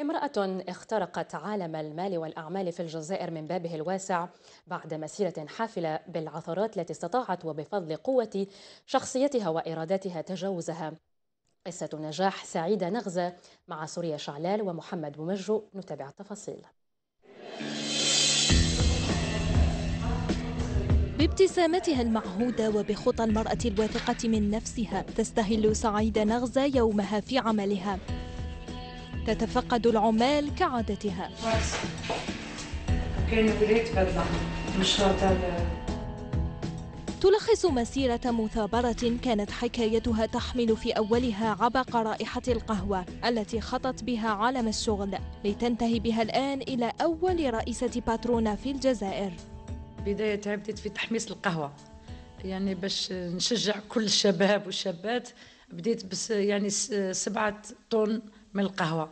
امرأة اخترقت عالم المال والأعمال في الجزائر من بابه الواسع بعد مسيرة حافلة بالعثرات التي استطاعت وبفضل قوة شخصيتها وإرادتها تجاوزها قصة نجاح سعيدة نغزة مع سوريا شعلال ومحمد بومجو نتابع التفاصيل بابتسامتها المعهودة وبخطى المرأة الواثقة من نفسها تستهل سعيدة نغزة يومها في عملها تتفقد العمال كعادتها تلخص مسيرة مثابرة كانت حكايتها تحمل في أولها عبق رائحة القهوة التي خطت بها عالم الشغل لتنتهي بها الآن إلى أول رئيسة باترونا في الجزائر بداية تعبت في تحميص القهوة يعني باش نشجع كل الشباب والشابات بديت بس يعني سبعة طن من القهوه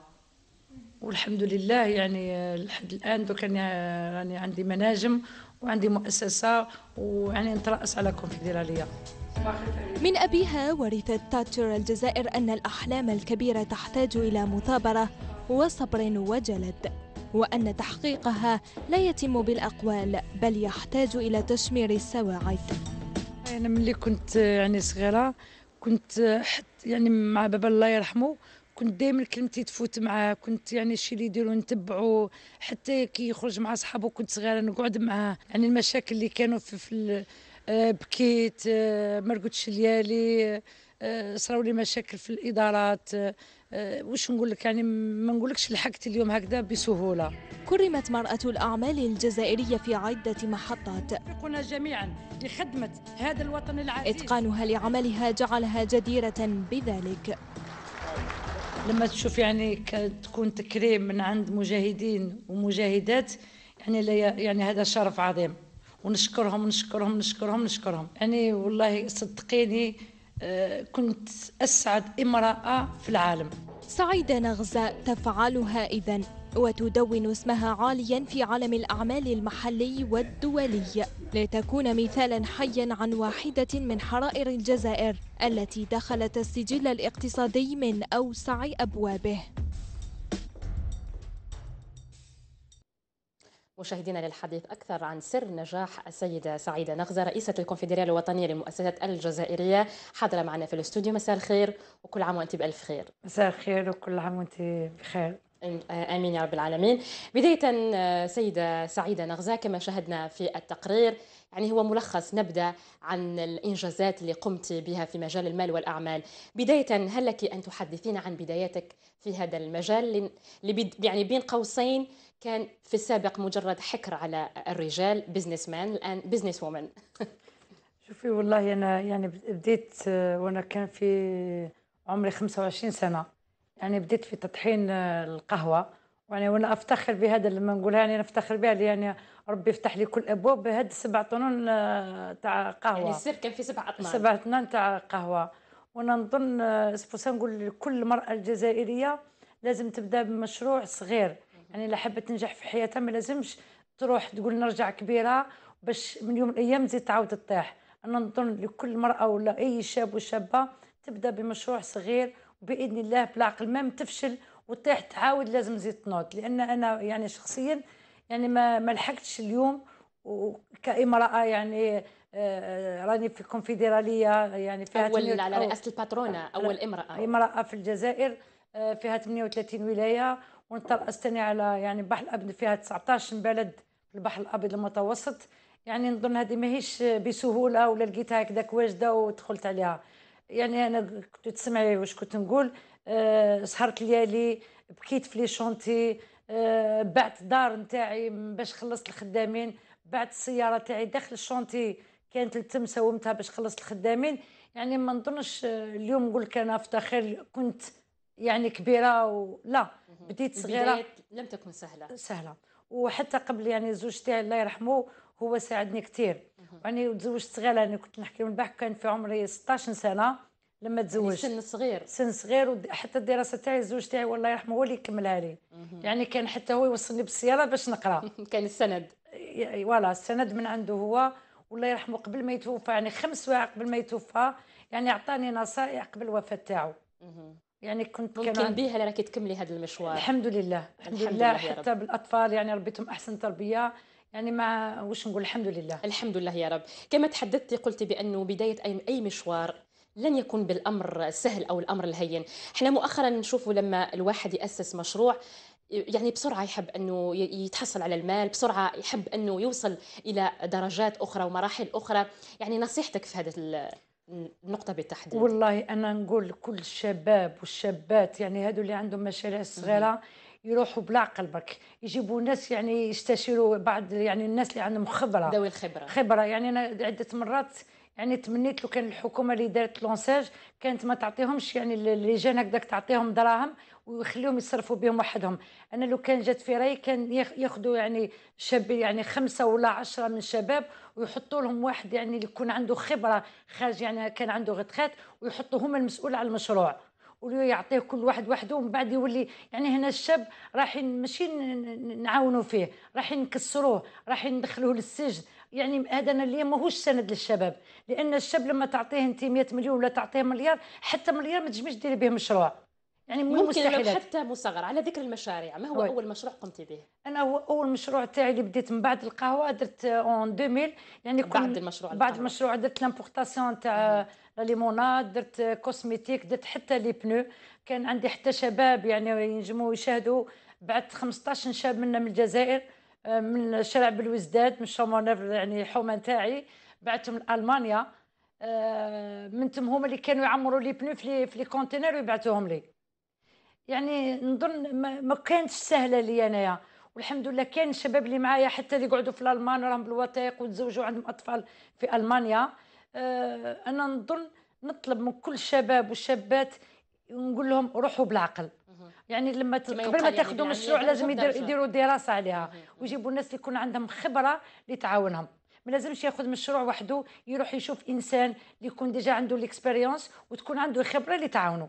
والحمد لله يعني لحد الان دوك راني يعني عندي مناجم وعندي مؤسسه ويعني نترأس على الكونفدراليه من أبيها ورثت تاتشر الجزائر أن الأحلام الكبيرة تحتاج إلى مثابرة وصبر وجلد وأن تحقيقها لا يتم بالأقوال بل يحتاج إلى تشمير السواعد أنا ملي كنت يعني صغيرة كنت حت يعني مع بابا الله يرحمه كنت دائما كلمتي تفوت معاه كنت يعني الشيء اللي يديروا نتبعوا حتى كي يخرج مع صحابه كنت صغيره نقعد معاه يعني المشاكل اللي كانوا في, في آه، بكيت آه، ما رقدتش ليالي آه، صراو لي مشاكل في الادارات واش نقول لك يعني ما نقولكش لحقت اليوم هكذا بسهوله كرمت مراه الاعمال الجزائريه في عده محطات يقولنا جميعا لخدمه هذا الوطن العزيز اتقانها لعملها جعلها جديره بذلك لما تشوف يعني تكون تكريم من عند مجاهدين ومجاهدات يعني يعني هذا شرف عظيم ونشكرهم نشكرهم نشكرهم نشكرهم يعني والله صدقيني آه، كنت أسعد امرأة في العالم سعيدة نغزة تفعلها إذا وتدون اسمها عاليا في عالم الأعمال المحلي والدولي لتكون مثالا حيا عن واحدة من حرائر الجزائر التي دخلت السجل الاقتصادي من أوسع أبوابه مشاهدينا للحديث أكثر عن سر نجاح السيدة سعيدة نغزة رئيسة الكونفدرالية الوطنية للمؤسسات الجزائرية حاضرة معنا في الاستوديو مساء الخير وكل عام وأنت بألف خير مساء الخير وكل عام وأنت بخير آه، امين يا رب العالمين. بدايه آه، سيده سعيده نغزا كما شاهدنا في التقرير يعني هو ملخص نبدا عن الانجازات اللي قمت بها في مجال المال والاعمال. بدايه هل لك ان تحدثين عن بداياتك في هذا المجال اللي يعني بين قوسين كان في السابق مجرد حكر على الرجال بزنس مان الان بزنس وومن. شوفي والله انا يعني بديت آه، وانا كان في عمري 25 سنه يعني بديت في تطحين القهوه يعني وانا افتخر بهذا لما نقولها يعني نفتخر بها يعني ربي يفتح لي كل ابواب بهاد سبع طنون آه، تاع قهوه يعني السر كان في سبع اطنان سبع اطنان تاع قهوه وانا نظن آه، سبوسا نقول لكل مراه الجزائريه لازم تبدا بمشروع صغير يعني الا حبت تنجح في حياتها ما لازمش تروح تقول نرجع كبيره باش من يوم من الايام تزيد تعاود تطيح انا نظن لكل مراه ولا اي شاب وشابه تبدا بمشروع صغير باذن الله بالعقل ما تفشل وتطيح تعاود لازم زيد تنوض لان انا يعني شخصيا يعني ما ما لحقتش اليوم وكامراه يعني آه، آه، راني في كونفدراليه يعني فيها اول على رئاسه الباترونه اول امراه امراه في الجزائر آه، فيها 38 ولايه ونترأس ثاني على يعني البحر الابيض فيها 19 بلد في البحر الابيض المتوسط يعني نظن هذه ماهيش بسهوله ولا لقيتها هكذاك واجده ودخلت عليها يعني انا كنت تسمعي واش كنت نقول آه، سهرت ليالي بكيت في لي شونتي آه، بعت الدار نتاعي باش خلصت الخدامين بعت السياره تاعي داخل الشونتي كانت التم ساومتها باش خلصت الخدامين يعني ما نظنش آه، اليوم نقول لك انا افتخر كنت يعني كبيره ولا لا بديت صغيره لم تكن سهله سهله وحتى قبل يعني زوجتي الله يرحمه هو ساعدني كثير وانا يعني تزوجت صغيره انا كنت نحكي من بعد كان في عمري 16 سنه لما يعني تزوجت سن صغير سن صغير وحتى الدراسه تاعي الزوج تاعي والله يرحمه هو اللي كملها لي يعني كان حتى هو يوصلني بالسياره باش نقرا كان السند فوالا السند من عنده هو والله يرحمه قبل ما يتوفى يعني خمس سوايع قبل ما يتوفى يعني اعطاني نصائح قبل الوفاه تاعو يعني كنت ممكن كمان بيها راكي تكملي هذا المشوار الحمد لله الحمد, الحمد لله, لله حتى بالاطفال يعني ربيتهم احسن تربيه يعني ما واش نقول الحمد لله الحمد لله يا رب كما تحدثت قلت بانه بدايه اي اي مشوار لن يكون بالامر السهل او الامر الهين احنا مؤخرا نشوفوا لما الواحد ياسس مشروع يعني بسرعة يحب أنه يتحصل على المال بسرعة يحب أنه يوصل إلى درجات أخرى ومراحل أخرى يعني نصيحتك في هذا النقطة بالتحديد والله أنا نقول كل الشباب والشابات يعني هذو اللي عندهم مشاريع صغيرة يروحوا بلا قلبك يجيبوا ناس يعني يستشيروا بعض يعني الناس اللي عندهم خبره ذوي الخبره خبره يعني انا عده مرات يعني تمنيت لو كان الحكومه اللي دارت لونساج كانت ما تعطيهمش يعني اللي جانا هكذاك تعطيهم دراهم ويخليهم يصرفوا بهم وحدهم انا لو كان جات في رايي كان ياخذوا يعني شاب يعني خمسه ولا عشره من الشباب ويحطوا لهم واحد يعني اللي يكون عنده خبره خارج يعني كان عنده غتخات ويحطوا هما المسؤول على المشروع ويعطيه كل واحد وحده ومن بعد يولي يعني هنا الشاب راح ماشي نعاونوا فيه راح نكسروه راح ندخلوه للسجن يعني هذا انا اللي ماهوش سند للشباب لان الشاب لما تعطيه انت 100 مليون ولا تعطيه مليار حتى مليار ما تجميش ديري به مشروع يعني ممكن مستحيلات. لو حتى مصغر على ذكر المشاريع ما هو اول مشروع قمت به انا هو اول مشروع تاعي اللي بديت من بعد القهوه درت اون 2000 يعني بعد المشروع بعد القهوة. المشروع درت لامبورتاسيون تاع لا ليموناد درت كوسميتيك درت حتى لي بنو كان عندي حتى شباب يعني ينجموا يشاهدوا بعت 15 شاب منا من الجزائر آه، من شارع بالوزداد من شومونيف يعني الحومه تاعي بعتهم لالمانيا آه، من تم هما اللي كانوا يعمروا لي بنو في لي كونتينر ويبعثوهم لي يعني نظن ما كانتش سهله لي انايا والحمد لله كان الشباب اللي معايا حتى اللي يقعدوا في الالمان راهم بالوثائق وتزوجوا عندهم اطفال في المانيا آه انا نظن نطلب من كل شباب والشابات نقول لهم روحوا بالعقل يعني لما قبل ما يعني تاخذوا يعني مشروع يعني لازم يديروا دراسه عليها ويجيبوا الناس اللي يكون عندهم خبره اللي تعاونهم ما لازمش ياخذ مشروع وحده يروح يشوف انسان اللي يكون ديجا عنده الاكسبيريونس وتكون عنده الخبره اللي تعاونه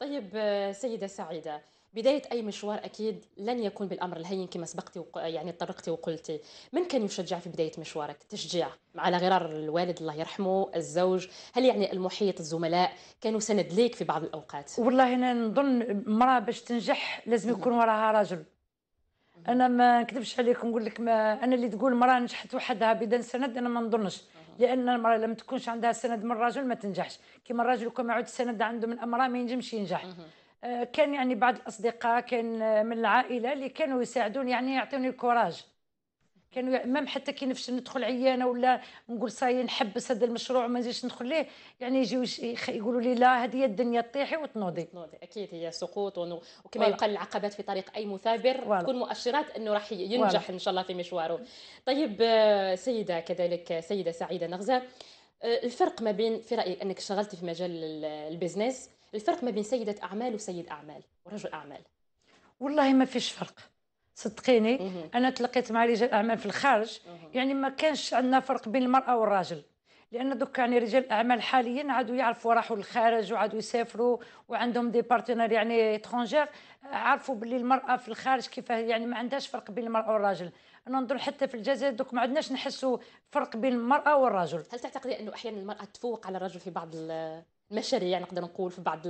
طيب آه، سيده سعيده بداية أي مشوار أكيد لن يكون بالأمر الهين كما سبقتي وق... يعني تطرقتي وقلتي من كان يشجع في بداية مشوارك تشجيع على غرار الوالد الله يرحمه الزوج هل يعني المحيط الزملاء كانوا سند ليك في بعض الأوقات والله أنا نظن مرة باش تنجح لازم يكون وراها رجل انا ما نكذبش عليكم نقول لك ما انا اللي تقول مراه نجحت وحدها بدون سند انا ما نظنش لان المراه لما تكونش عندها سند من الرجل ما تنجحش كما الرجل كما ما يعود السند عنده من امراه ما ينجمش ينجح آه، كان يعني بعض الاصدقاء كان آه، من العائله اللي كانوا يساعدوني يعني يعطوني الكوراج كانوا مام حتى كي نفش ندخل عيانه ولا نقول صاي نحبس هذا المشروع وما نجيش ندخل ليه يعني يجيو يقولوا لي لا هذه الدنيا طيحي وتنوضي تنوضي اكيد هي سقوط وكما يقال العقبات في طريق اي مثابر تكون مؤشرات انه راح ينجح والا. ان شاء الله في مشواره طيب سيده كذلك سيده سعيده نغزه الفرق ما بين في رايك انك اشتغلتي في مجال البزنس الفرق ما بين سيده اعمال وسيد اعمال ورجل اعمال والله ما فيش فرق صدقيني انا تلقيت مع رجال اعمال في الخارج يعني ما كانش عندنا فرق بين المراه والراجل لان دوك يعني رجال الاعمال حاليا عادوا يعرفوا راحوا للخارج وعادوا يسافروا وعندهم دي بارتنير يعني اترونجير عرفوا باللي المراه في الخارج كيف يعني ما عندهاش فرق بين المراه والراجل انا نظن حتى في الجزائر دوك ما عندناش نحسوا فرق بين المراه والرجل هل تعتقدي انه احيانا المراه تفوق على الرجل في بعض المشاريع نقدر نقول في بعض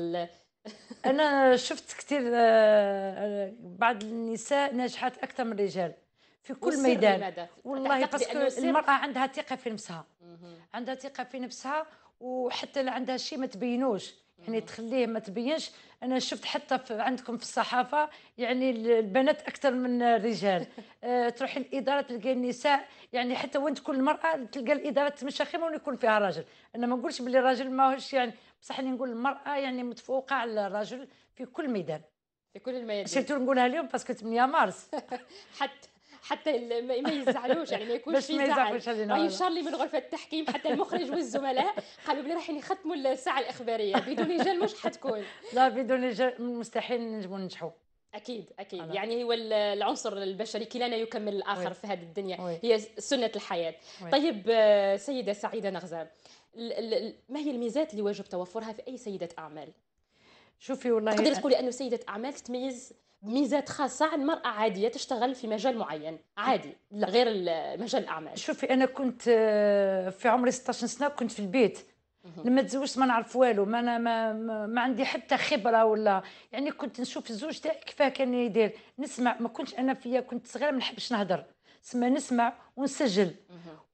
انا شفت كثير آه، آه، بعض النساء ناجحات اكثر من الرجال في كل ميدان والله باسكو المراه عندها ثقه في نفسها عندها ثقه في نفسها وحتى اللي عندها شيء ما تبينوش يعني تخليه ما تبينش انا شفت حتى في عندكم في الصحافه يعني البنات اكثر من الرجال أه تروحي الاداره تلقى النساء يعني حتى وين تكون المراه تلقى الاداره تمشى خيمه ويكون فيها راجل انا ما نقولش باللي الراجل ماهوش يعني بصح اللي نقول المراه يعني متفوقه على الرجل في كل ميدان في كل الميادين سيرتو نقولها اليوم باسكو 8 مارس حتى حتى ما يزعلوش يعني ما يكونش في زعل ما راهي لي من غرفه التحكيم حتى المخرج والزملاء قالوا بلي رايحين يختموا الساعه الاخباريه بدون رجال مش حتكون لا بدون رجال مستحيل نجموا ننجحوا اكيد اكيد أنا. يعني هو العنصر البشري كلانا يكمل الاخر وي. في هذه الدنيا وي. هي سنه الحياه وي. طيب آه، سيده سعيده نغزه ما هي الميزات اللي واجب توفرها في اي سيده اعمال شوفي والله تقدري تقولي انه سيده اعمال تتميز ميزات خاصة عن مرأة عادية تشتغل في مجال معين عادي غير مجال الأعمال شوفي أنا كنت آه، في عمري 16 سنة كنت في البيت لما تزوجت ما نعرف والو ما انا ما, ما عندي حتى خبره ولا يعني كنت نشوف الزوج تاعي كيفاه كان يدير نسمع ما كنتش انا فيا كنت صغيره ما نحبش نهضر سما نسمع ونسجل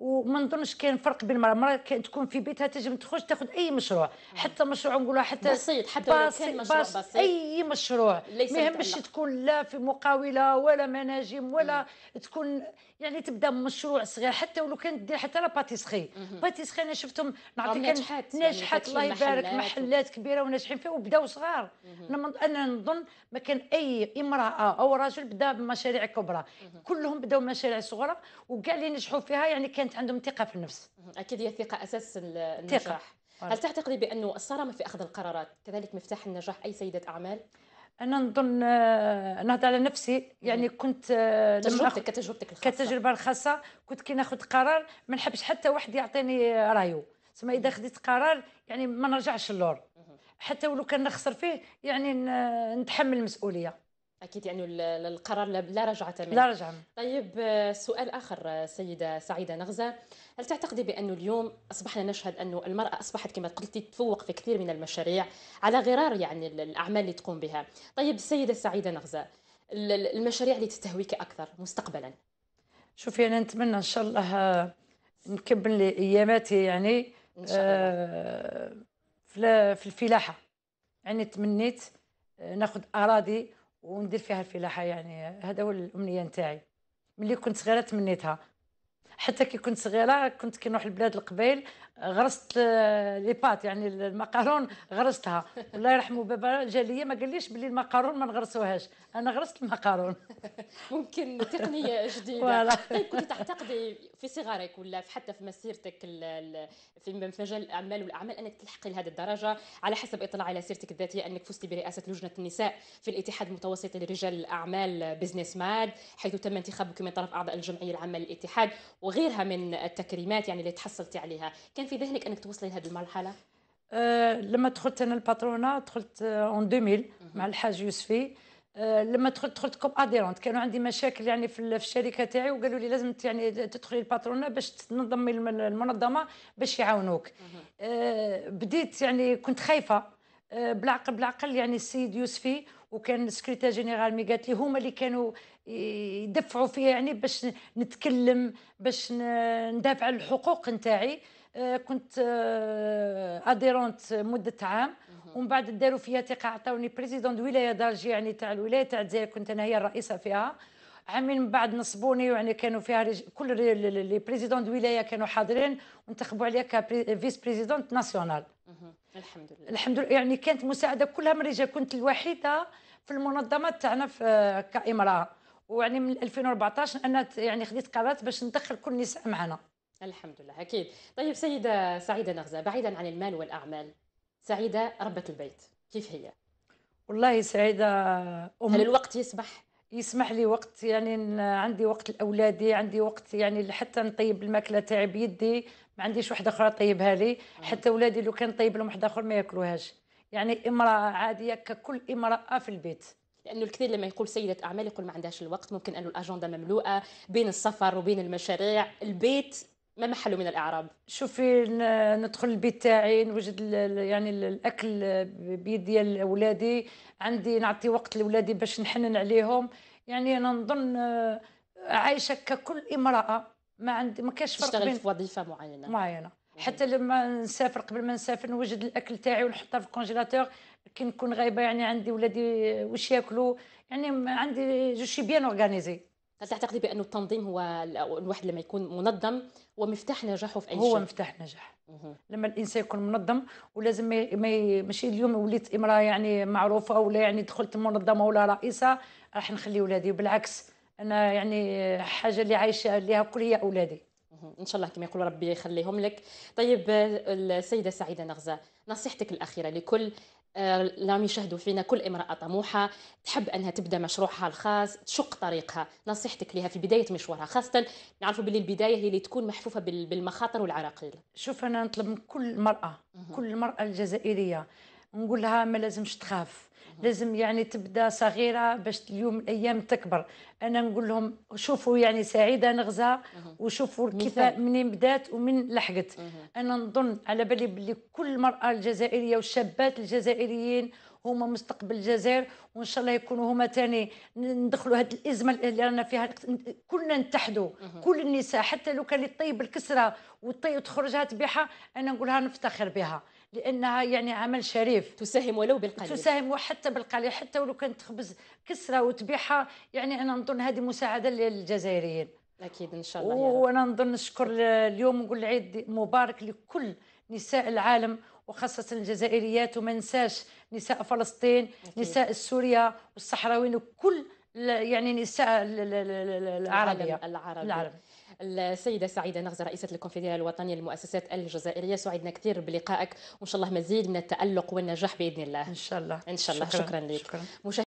وما نظنش كاين فرق بين المراه المراه تكون في بيتها تجي تخرج تاخذ اي مشروع حتى مشروع نقولوا حتى بسيط حتى باس كان مشروع بسيط, بسيط اي مشروع ما يهمش تكون لا في مقاوله ولا مناجم ولا مم. تكون يعني تبدا مشروع صغير حتى ولو كان دير حتى لا باتيسخي باتيسخي انا شفتهم نعطيك ناجحات يعني ناجحات الله يبارك محلات كبيره وناجحين فيها وبداو صغار انا نظن ما كان اي امراه او رجل بدا بمشاريع كبرى كلهم بداو مشاريع صغرى كاع اللي نجحوا فيها يعني كانت عندهم ثقه في النفس اكيد هي الثقه اساس النجاح ثقة. هل تعتقدي بانه الصرامه في اخذ القرارات كذلك مفتاح النجاح اي سيده اعمال انا نظن آه، نهضر على نفسي يعني كنت آه، تجربتك كتجربتك الخاصه كتجربه الخاصه كنت كي ناخذ قرار ما نحبش حتى واحد يعطيني رايه تسمى اذا خديت قرار يعني ما نرجعش للور حتى ولو كان نخسر فيه يعني نتحمل المسؤوليه اكيد يعني القرار لا رجعه منه لا رجعه منه طيب آه، سؤال اخر آه، سيده سعيده نغزه هل تعتقدي بانه اليوم اصبحنا نشهد انه المراه اصبحت كما قلتي تفوق في كثير من المشاريع على غرار يعني الاعمال اللي تقوم بها طيب السيده سعيده نغزه المشاريع اللي تستهويك اكثر مستقبلا شوفي انا نتمنى ان شاء الله آه، نكمل اياماتي يعني إن شاء الله. في الفلاحه يعني تمنيت ناخذ اراضي وندير فيها الفلاحه يعني هذا هو الامنيه نتاعي ملي كنت صغيره تمنيتها حتى كي كنت صغيره كنت كي نروح لبلاد القبيل غرست آه، لي بات يعني المقارون غرستها الله يرحمه بابا جا ليا ما قاليش بلي المقارون ما نغرسوهاش انا غرست المقارون ممكن تقنيه جديده إيه، كنت تعتقدي في صغرك ولا حتى في مسيرتك في مجال الاعمال والاعمال انك تلحقي لهذه الدرجه على حسب اطلاعي على سيرتك الذاتيه انك فزتي برئاسه لجنه النساء في الاتحاد المتوسطي لرجال الاعمال بزنس ماد حيث تم انتخابك من طرف اعضاء الجمعيه العامه للاتحاد وغيرها من التكريمات يعني اللي تحصلتي عليها كان في ذهنك انك توصلي لهذه المرحله أه لما دخلت انا الباترونه دخلت اون أه، 2000 مع الحاج يوسفي أه، لما دخلت دخلت كوب اديرونت كانوا عندي مشاكل يعني في الشركه تاعي وقالوا لي لازم يعني تدخلي الباترونه باش تنظمي المنظمه باش يعاونوك أه، بديت يعني كنت خايفه بالعقل بالعقل يعني السيد يوسفي وكان السكرتير جينيرال مي قالت لي هما اللي كانوا يدفعوا فيها يعني باش نتكلم باش ندافع على الحقوق نتاعي آه، كنت اديرونت آه، مده عام ومن بعد داروا فيا ثقه عطاوني بريزيدون ولايه دارجي يعني تاع الولايه تاع الجزائر كنت انا هي الرئيسه فيها عامين من بعد نصبوني يعني كانوا فيها كل لي بريزيدون ولايه كانوا حاضرين وانتخبوا عليا كفيس بريزيدون ناسيونال الحمد لله الحمد لله يعني كانت مساعده كلها من رجال كنت الوحيده في المنظمه تاعنا آه، كامراه ويعني من 2014 انا يعني خديت قرارات باش ندخل كل النساء معنا الحمد لله اكيد طيب سيده سعيده نغزه بعيدا عن المال والاعمال سعيده ربه البيت كيف هي والله سعيده أم... هل الوقت يسمح يسمح لي وقت يعني عندي وقت لاولادي عندي وقت يعني حتى نطيب الماكله تاعي بيدي ما عنديش وحده اخرى طيبها لي آه. حتى اولادي لو كان طيب لهم واحد اخر ما ياكلوهاش يعني امراه عاديه ككل امراه في البيت لانه الكثير لما يقول سيده اعمال يقول ما عندهاش الوقت ممكن انه الاجنده مملوءه بين السفر وبين المشاريع البيت ما محله من الاعراب شوفي ندخل البيت تاعي نوجد يعني الاكل بيدي اولادي عندي نعطي وقت لاولادي باش نحنن عليهم يعني انا نظن آه، عايشه ككل امراه ما عندي ما كاش فرق بين في وظيفه معينه معينه حتى لما نسافر قبل ما نسافر نوجد الاكل تاعي ونحطه في الكونجيلاتور كي نكون غايبه يعني عندي ولادي واش ياكلوا يعني عندي جو شي بيان اورغانيزي هل تعتقدي بانه التنظيم هو الواحد لما يكون منظم هو مفتاح نجاحه في اي شيء؟ هو مفتاح نجاح لما الانسان يكون منظم ولازم ما ماشي اليوم وليت امراه يعني معروفه ولا يعني دخلت منظمه ولا رئيسه راح نخلي ولادي بالعكس انا يعني حاجه اللي عايشه ليها كل هي اولادي ان شاء الله كما يقول ربي يخليهم لك طيب السيده سعيده نغزه نصيحتك الاخيره لكل آه، لم يشاهدوا فينا كل امرأة طموحة تحب أنها تبدأ مشروعها الخاص تشق طريقها نصيحتك لها في بداية مشوارها خاصة نعرفوا باللي البداية هي اللي تكون محفوفة بالمخاطر والعراقيل شوف أنا نطلب من كل مرأة كل مرأة الجزائرية نقول لها ما لازمش تخاف لازم يعني تبدا صغيره باش اليوم الايام تكبر انا نقول لهم شوفوا يعني سعيده نغزه وشوفوا كيف منين بدات ومن لحقت انا نظن على بالي بلي كل المراه الجزائريه والشابات الجزائريين هما مستقبل الجزائر وان شاء الله يكونوا هما تاني ندخلوا هذه الازمه اللي رانا فيها كلنا نتحدوا كل النساء حتى لو كان اللي طيب الكسره وتخرجها تبيعها انا نقولها نفتخر بها لانها يعني عمل شريف تساهم ولو بالقليل تساهم وحتى بالقليل حتى ولو كانت خبز كسره وتبيعها يعني انا نظن هذه مساعده للجزائريين اكيد ان شاء الله وانا نظن نشكر اليوم نقول عيد مبارك لكل نساء العالم وخاصة الجزائريات وما ننساش نساء فلسطين أكيد. نساء سوريا والصحراويين وكل يعني نساء العربية العربي. العرب. السيده سعيده نغزه رئيسه الكونفدراليه الوطنيه للمؤسسات الجزائريه سعدنا كثير بلقائك وان شاء الله مزيد من التالق والنجاح باذن الله ان شاء الله ان شاء الله شكرا, شكرا لك شكرا.